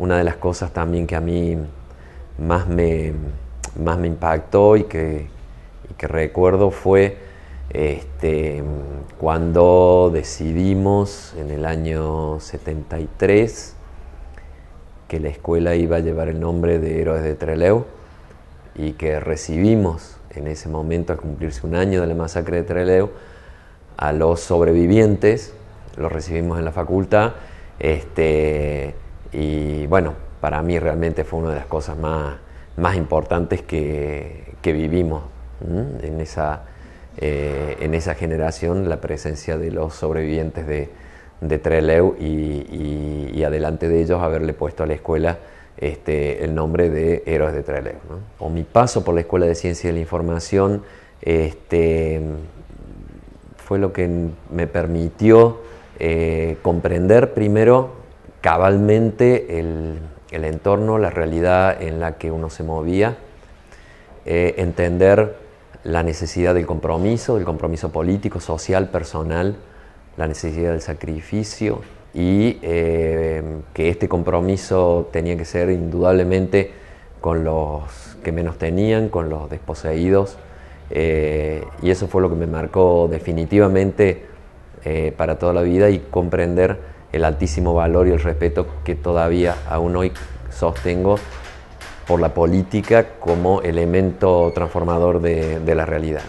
Una de las cosas también que a mí más me, más me impactó y que, recuerdo fue este, cuando decidimos en el año 73 que la escuela iba a llevar el nombre de Héroes de Trelew y que recibimos en ese momento, al cumplirse un año de la masacre de Trelew, a los sobrevivientes, los recibimos en la facultad este, y bueno, para mí realmente fue una de las cosas más, importantes que, vivimos en, esa, eh, en esa generación, la presencia de los sobrevivientes de, de Trelew y, adelante de ellos haberle puesto a la escuela este, el nombre de Héroes de Trelew. O mi paso por la Escuela de Ciencia de la Información este, fue lo que me permitió eh, comprender primero cabalmente el, entorno, la realidad en la que uno se movía, eh, entender la necesidad del compromiso, del compromiso político, social, personal, la necesidad del sacrificio y eh, que este compromiso tenía que ser indudablemente con los que menos tenían, con los desposeídos eh, y eso fue lo que me marcó definitivamente para toda la vida y comprender el altísimo valor y el respeto que todavía aún hoy sostengo por la política como elemento transformador de, la realidad.